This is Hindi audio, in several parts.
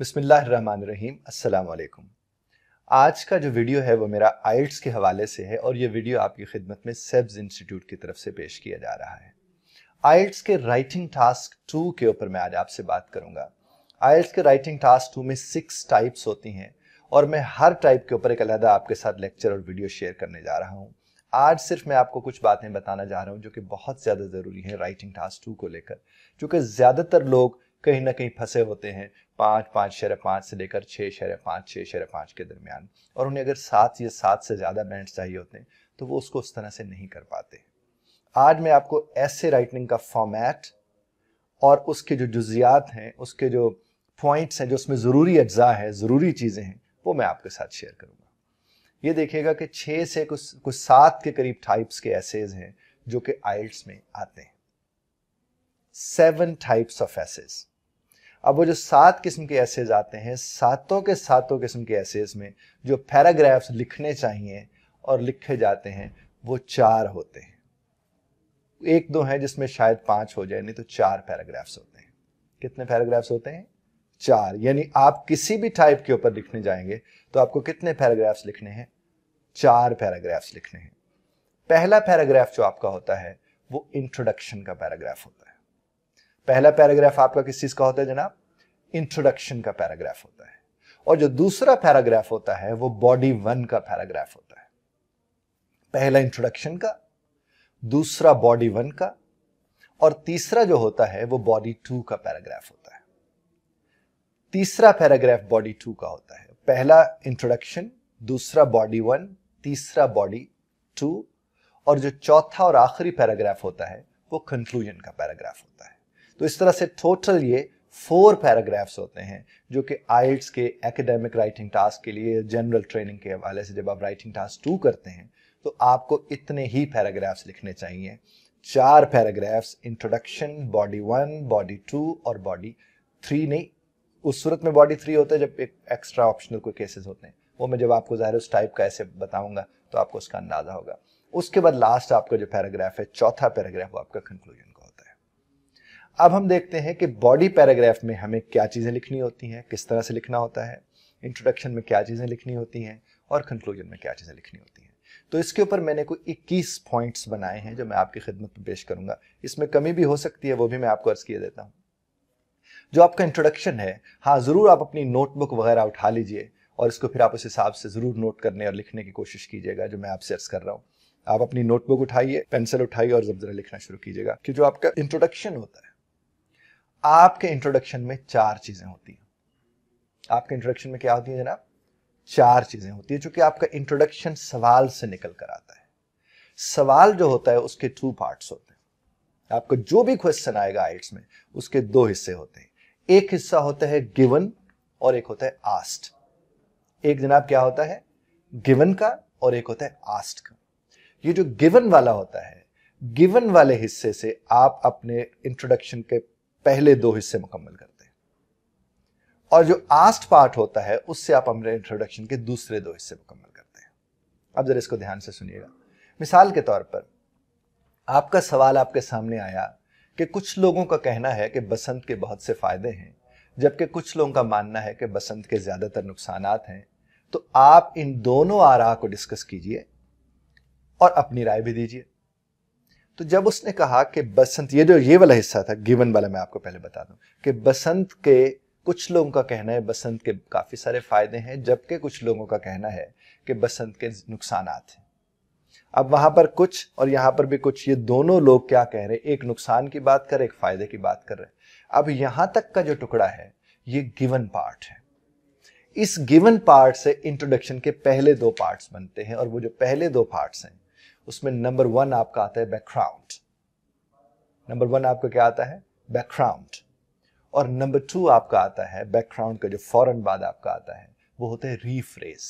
बिसमीम् अल्लाम आज का जो वीडियो है वो मेरा आइट्स के हवाले से है और ये वीडियो आपकी खिदमत में सेब्स इंस्टीट्यूट की तरफ से पेश किया जा रहा है आइट्स के राइटिंग टास्क टू के ऊपर मैं आज आपसे बात करूँगा आइल्स के राइटिंग टास्क टू में सिक्स टाइप्स होती हैं और मैं हर टाइप के ऊपर एक अलहदा आपके साथ लेक्चर और वीडियो शेयर करने जा रहा हूँ आज सिर्फ मैं आपको कुछ बातें बताना चाह रहा हूँ जो कि बहुत ज़्यादा ज़रूरी है राइटिंग टास्क टू को लेकर क्योंकि ज़्यादातर लोग कहीं ना कहीं फंसे होते हैं पाँच पाँच शेर पाँच से लेकर छः शेर पाँच छः शेर पाँच के दरमियान और उन्हें अगर सात या सात से ज़्यादा बैंड चाहिए होते हैं तो वो उसको उस तरह से नहीं कर पाते आज मैं आपको ऐसे राइटिंग का फॉर्मेट और उसके जो जुजियात हैं उसके जो पॉइंट्स हैं जो उसमें ज़रूरी अज्जा है ज़रूरी चीज़ें हैं वो मैं आपके साथ शेयर करूँगा ये देखिएगा कि छः से कुछ कुछ सात के करीब टाइप्स के एसेज हैं जो कि आइल्स में आते हैं सेवन टाइप्स ऑफ एसेज अब वो जो सात किस्म के एसेज आते हैं सातों के सातों किस्म के एसेज में जो पैराग्राफ्स लिखने चाहिए और लिखे जाते हैं वो चार होते हैं एक दो हैं जिसमें शायद पांच हो जाए नहीं तो चार पैराग्राफ्स होते हैं कितने पैराग्राफ्स होते हैं चार यानी आप किसी भी टाइप के ऊपर लिखने जाएंगे तो आपको कितने पैराग्राफ्स लिखने हैं चार पैराग्राफ्स लिखने हैं पहला पैराग्राफ जो आपका होता है वो इंट्रोडक्शन का पैराग्राफ होता है पहला पैराग्राफ आपका किस चीज़ का होता है जनाब इंट्रोडक्शन का पैराग्राफ होता है और जो दूसरा पैराग्राफ होता है वो बॉडी वन का पैराग्राफ होता है पहला इंट्रोडक्शन का दूसरा बॉडी वन का और तीसरा जो होता है वो बॉडी टू का पैराग्राफ होता है तीसरा पैराग्राफ बॉडी टू का होता है पहला इंट्रोडक्शन दूसरा बॉडी वन तीसरा बॉडी टू और जो चौथा और आखिरी पैराग्राफ होता है वो कंक्लूजन का पैराग्राफ होता है तो इस तरह से टोटल ये फोर पैराग्राफ्स होते हैं जो कि आइल्स के एकेडमिक राइटिंग टास्क के लिए जनरल ट्रेनिंग के हवाले से जब आप राइटिंग टास्क टू करते हैं तो आपको इतने ही पैराग्राफ्स लिखने चाहिए चार paragraphs introduction body one body two और बॉडी थ्री नहीं उस सूरत में बॉडी थ्री होता है जब एक एक्स्ट्रा ऑप्शनल कोई केसेस होते हैं वो मैं जब आपको ज़ाहिर उस टाइप का ऐसे बताऊंगा तो आपको उसका अंदाज़ा होगा उसके बाद लास्ट आपका जो पैराग्राफ है चौथा पैराग्राफ वो आपका कंक्लूजन अब हम देखते हैं कि बॉडी पैराग्राफ में हमें क्या चीज़ें लिखनी होती हैं किस तरह से लिखना होता है इंट्रोडक्शन में क्या चीज़ें लिखनी होती हैं और कंक्लूजन में क्या चीज़ें लिखनी होती हैं तो इसके ऊपर मैंने कोई इक्कीस पॉइंट्स बनाए हैं जो मैं आपकी खिदमत में पेश करूंगा इसमें कमी भी हो सकती है वो भी मैं आपको अर्ज़ किया देता हूँ जो आपका इंट्रोडक्शन है हाँ ज़रूर आप अपनी नोटबुक वगैरह उठा लीजिए और इसको फिर आप उस हिसाब से ज़रूर नोट करने और लिखने की कोशिश कीजिएगा जो मैं आपसे अर्ज़ कर रहा हूँ आप अपनी नोटबुक उठाइए पेंसिल उठाइए और जब जरा लिखना शुरू कीजिएगा कि जो आपका इंट्रोडक्शन होता है आपके इंट्रोडक्शन में चार चीजें होती हैं आपके इंट्रोडक्शन में क्या होती है जनाब चार चीजें होती है जो कि आपका इंट्रोडक्शन सवाल से निकल कर आता है सवाल जो होता है उसके टू पार्ट्स होते हैं आपको जो भी क्वेश्चन आएगा आइट्स में उसके दो हिस्से होते हैं एक हिस्सा होता है गिवन और एक होता है आस्ट एक जनाब क्या होता है गिवन का और एक होता है आस्ट का ये जो गिवन वाला होता है गिवन वाले हिस्से से आप अपने इंट्रोडक्शन के पहले दो हिस्से मुकम्मल करते हैं और जो आस्ट पार्ट होता है उससे आप अपने इंट्रोडक्शन के दूसरे दो हिस्से मुकम्मल करते हैं अब जरा इसको ध्यान से सुनिएगा मिसाल के तौर पर आपका सवाल आपके सामने आया कि कुछ लोगों का कहना है कि बसंत के बहुत से फ़ायदे हैं जबकि कुछ लोगों का मानना है कि बसंत के ज़्यादातर नुकसान हैं तो आप इन दोनों आरा को डिस्कस कीजिए और अपनी राय भी दीजिए तो जब उसने कहा कि बसंत ये जो ये वाला हिस्सा था गिवन वाला मैं आपको पहले बता दूं कि बसंत के कुछ लोगों का कहना है बसंत के काफ़ी सारे फायदे हैं जबकि कुछ लोगों का कहना है कि बसंत के नुकसान हैं अब वहां पर कुछ और यहां पर भी कुछ ये दोनों लोग क्या कह रहे हैं एक नुकसान की बात कर एक फ़ायदे की बात कर रहे अब यहां तक का जो टुकड़ा है ये गिवन पार्ट है इस गिवन पार्ट से इंट्रोडक्शन के पहले दो पार्ट्स बनते हैं और वो जो पहले दो पार्ट्स हैं उसमें नंबर वन आपका आता है बैकग्राउंड नंबर वन आपका क्या आता है बैकग्राउंड और नंबर टू आपका आता है बैकग्राउंड का जो फॉरन बाद आपका आता है वो होता है रीफ्रेज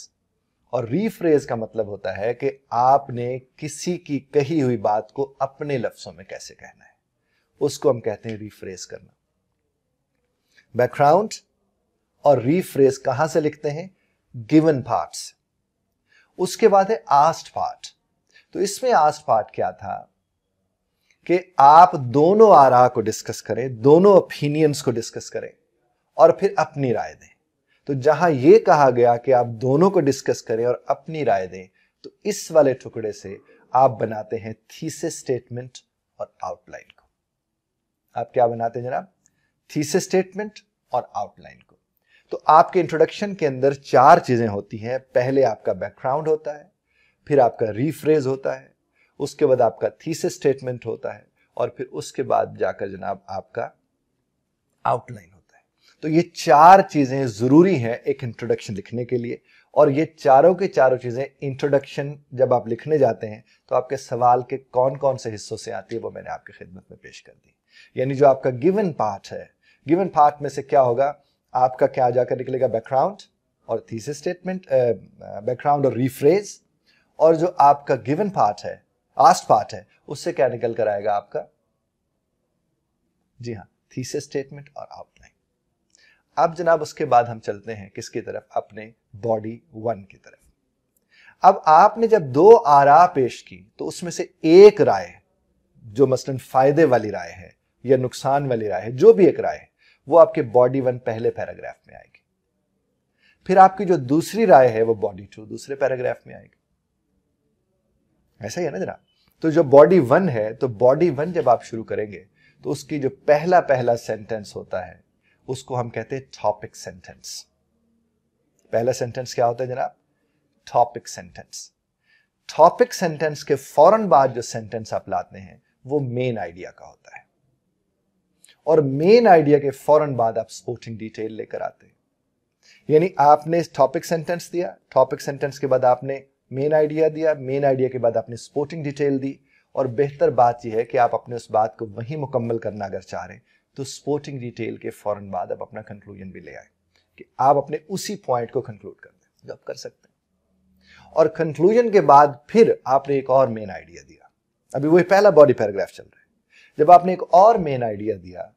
और रीफ्रेज का मतलब होता है कि आपने किसी की कही हुई बात को अपने लफ्जों में कैसे कहना है उसको हम कहते हैं रीफ्रेज करना बैकग्राउंड और रीफ्रेज कहां से लिखते हैं गिवन पार्ट्स उसके बाद है आस्ट पार्ट तो इसमें आज पार्ट क्या था कि आप दोनों आरा को डिस्कस करें दोनों ओपिनियंस को डिस्कस करें और फिर अपनी राय दें तो जहां यह कहा गया कि आप दोनों को डिस्कस करें और अपनी राय दें तो इस वाले टुकड़े से आप बनाते हैं थीसिस स्टेटमेंट और आउटलाइन को आप क्या बनाते हैं जनाब थीसिस स्टेटमेंट और आउटलाइन को तो आपके इंट्रोडक्शन के अंदर चार चीजें होती हैं पहले आपका बैकग्राउंड होता है फिर आपका रीफ्रेज होता है उसके बाद आपका थीसिस स्टेटमेंट होता है और फिर उसके बाद जाकर जनाब आपका आउटलाइन होता है तो ये चार चीजें जरूरी हैं एक इंट्रोडक्शन लिखने के लिए और ये चारों के चारों चीजें इंट्रोडक्शन जब आप लिखने जाते हैं तो आपके सवाल के कौन कौन से हिस्सों से आती है वो मैंने आपकी खिदमत में पेश कर दी यानी जो आपका गिवन पार्ट है गिवन पार्ट में से क्या होगा आपका क्या जाकर निकलेगा बैकग्राउंड और थीसिस स्टेटमेंट बैकग्राउंड और रीफ्रेज और जो आपका गिवन पार्ट है आस्ट पार्ट है उससे क्या निकल कर आएगा आपका जी हाँ थीसिस स्टेटमेंट और आउटलाइन अब जनाब उसके बाद हम चलते हैं किसकी तरफ अपने बॉडी वन की तरफ अब आपने जब दो आरा पेश की तो उसमें से एक राय जो मसलन फायदे वाली राय है या नुकसान वाली राय है जो भी एक राय है वो आपके बॉडी वन पहले पैराग्राफ में आएगी फिर आपकी जो दूसरी राय है वो बॉडी टू दूसरे पैराग्राफ में आएगी ऐसा ही है ना जरा तो जब बॉडी वन है तो बॉडी वन जब आप शुरू करेंगे तो उसकी जो पहला पहला सेंटेंस होता है उसको हम कहते हैं टॉपिक सेंटेंस पहला सेंटेंस क्या होता है जनाब टॉपिक सेंटेंस टॉपिक सेंटेंस के फौरन बाद जो सेंटेंस आप लाते हैं वो मेन आइडिया का होता है और मेन आइडिया के फौरन बाद आप स्पोर्टिंग डिटेल लेकर आते हैं यानी आपने टॉपिक सेंटेंस दिया टॉपिक सेंटेंस के बाद आपने मेन आइडिया दिया मेन आइडिया के बाद आपने स्पोर्टिंग डिटेल दी और बेहतर बात यह है कि आप अपने उस बात को वहीं मुकम्मल करना अगर चाह रहे तो स्पोर्टिंग डिटेल के फ़ौरन बाद आप अपना कंक्लूजन भी ले आए कि आप अपने उसी पॉइंट को कंक्लूड कर दें जो आप कर सकते हैं और कंक्लूजन के बाद फिर आपने एक और मेन आइडिया दिया अभी वही पहला बॉडी पैराग्राफ चल रहा है जब आपने एक और मेन आइडिया दिया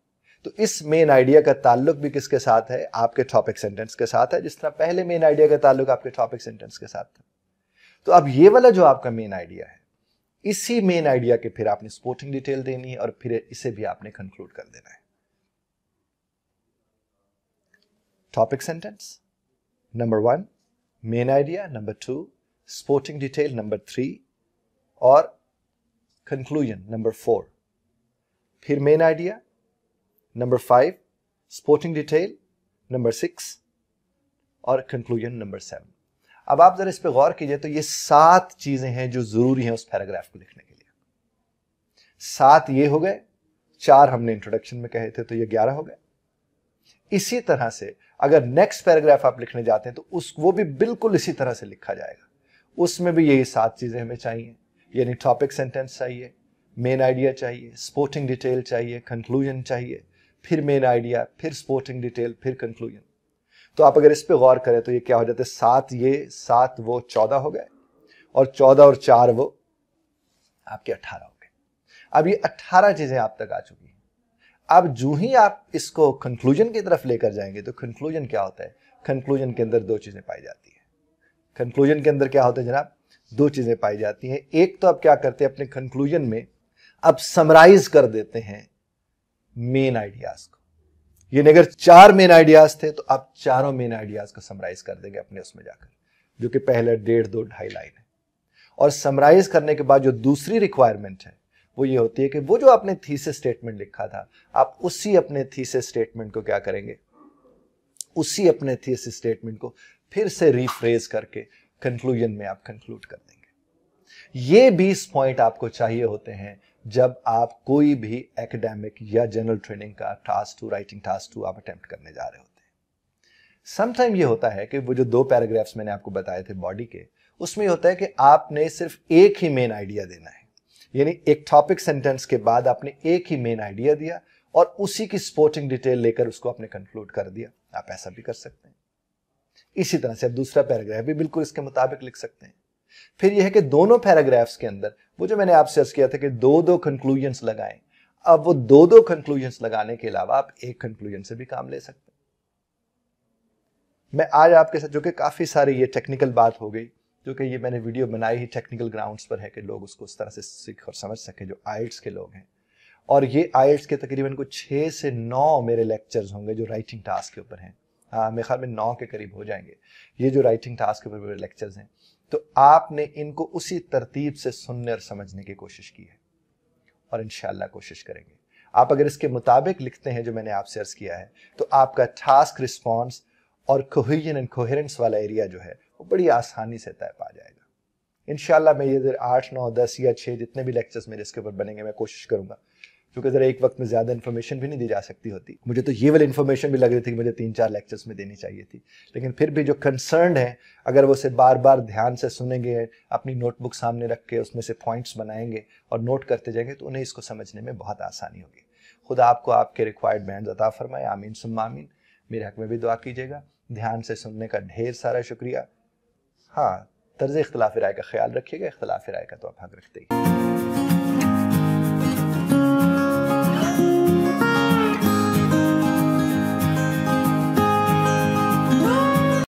तो इस मेन आइडिया का ताल्लुक भी किसके साथ है आपके टॉपिक सेंटेंस के साथ है जिस तरह पहले मेन आइडिया का ताल्लुक आपके टॉपिक सेंटेंस के साथ था तो अब ये वाला जो आपका मेन आइडिया है इसी मेन आइडिया के फिर आपने स्पोर्टिंग डिटेल देनी है और फिर इसे भी आपने कंक्लूड कर देना है topic sentence number one main idea number two supporting detail number three और कंक्लूजन नंबर फोर फिर main idea number five supporting detail number six और कंक्लूजन नंबर सेवन अब आप जरा इस पर गौर कीजिए तो ये सात चीजें हैं जो जरूरी हैं उस पैराग्राफ को लिखने के लिए सात ये हो गए चार हमने इंट्रोडक्शन में कहे थे तो ये ग्यारह हो गए इसी तरह से अगर नेक्स्ट पैराग्राफ आप लिखने जाते हैं तो उस वो भी बिल्कुल इसी तरह से लिखा जाएगा उसमें भी यही सात चीज़ें हमें चाहिए यानी टॉपिक सेंटेंस चाहिए मेन आइडिया चाहिए स्पोर्टिंग डिटेल चाहिए कंक्लूजन चाहिए फिर मेन आइडिया फिर स्पोर्टिंग डिटेल फिर कंक्लूजन तो आप अगर इस पर गौर करें तो ये क्या हो जाते सात ये सात वो चौदह हो गए और चौदह और चार वो आपके अठारह हो गए अब ये अट्ठारह चीजें आप तक आ चुकी हैं अब जो ही आप इसको कंक्लूजन की तरफ लेकर जाएंगे तो कंक्लूजन क्या होता है कंक्लूजन के अंदर दो चीजें पाई जाती है कंक्लूजन के अंदर क्या होता है जनाब दो चीजें पाई जाती हैं एक तो आप क्या करते हैं अपने कंक्लूजन में अब समराइज कर देते हैं मेन आइडियाज को ये अगर चार मेन आइडियाज थे तो आप चारों मेन आइडियाज को समराइज कर देंगे अपने उसमें जाकर जो कि पहले डेढ़ दो ढाई लाइन है और समराइज करने के बाद जो दूसरी रिक्वायरमेंट है वो ये होती है कि वो जो आपने थीसिस स्टेटमेंट लिखा था आप उसी अपने थीसिस स्टेटमेंट को क्या करेंगे उसी अपने थीसिस स्टेटमेंट को फिर से रिफ्रेज करके कंक्लूजन में आप कंक्लूड कर देंगे ये बीस पॉइंट आपको चाहिए होते हैं जब आप कोई भी एकेडमिक या जनरल ट्रेनिंग का task two writing task two आप अटेम्प्ट करने जा रहे होते हैं समटाइम ये होता है कि वो जो दो पैराग्राफ्स मैंने आपको बताए थे बॉडी के उसमें होता है कि आपने सिर्फ एक ही मेन आइडिया देना है यानी एक टॉपिक सेंटेंस के बाद आपने एक ही मेन आइडिया दिया और उसी की स्पोर्टिंग डिटेल लेकर उसको आपने कंक्लूड कर दिया आप ऐसा भी कर सकते हैं इसी तरह से आप दूसरा पैराग्राफ भी बिल्कुल इसके मुताबिक लिख सकते हैं फिर यह है कि दोनों पैराग्राफ्स के अंदर वो जो मैंने आपसे अर्ज किया था कि दो दो कंक्लूजन लगाए अब वो दो दो कंक्लूजन लगाने के अलावा आप एक कंक्लूजन से भी काम ले सकते हैं मैं आज आपके साथ जो कि काफ़ी सारी ये टेक्निकल बात हो गई जो कि ये मैंने वीडियो बनाई ही टेक्निकल ग्राउंड्स पर है कि लोग उसको उस तरह से सीख और समझ सके जो आइट्स के लोग हैं और ये आइट्स के तकरीबन कुछ छः से नौ मेरे लेक्चर्स होंगे जो राइटिंग टास्क के ऊपर हैं हाँ, मेरे ख्याल में नौ के करीब हो जाएंगे ये जो राइटिंग टास्क के ऊपर लेक्चर्स हैं तो आपने इनको उसी तरतीब से सुनने और समझने की कोशिश की है और इन कोशिश करेंगे आप अगर इसके मुताबिक लिखते हैं जो मैंने आपसे अर्ज किया है तो आपका टास्क रिस्पॉन्स और कोहिजन एंड कोहरेंस वाला एरिया जो है वो बड़ी आसानी से तय पा जाएगा इनशाला मैं ये आठ नौ दस या छः जितने भी लेक्चर्स मेरे इसके ऊपर बनेंगे मैं कोशिश करूँगा क्योंकि ज़रा एक वक्त में ज़्यादा इन्फॉर्मेशन भी नहीं दी जा सकती होती मुझे तो ये वाली इन्फॉर्मेशन भी लग रही थी कि मुझे तीन चार लेक्चर्स में देनी चाहिए थी लेकिन फिर भी जो कंसर्न है अगर वो उसे बार बार ध्यान से सुनेंगे अपनी नोटबुक सामने रख के उसमें से पॉइंट्स बनाएंगे और नोट करते जाएंगे तो उन्हें इसको समझने में बहुत आसानी होगी खुद आपको आपके रिक्वायर्ड बैंड अता फरमाए आमीन सुम आमीन मेरे हक में भी दुआ कीजिएगा ध्यान से सुनने का ढेर सारा शुक्रिया हाँ तर्ज इख्तलाफ राय का ख्याल रखिएगा इख्तलाफ राय का तो आप हक रखते ही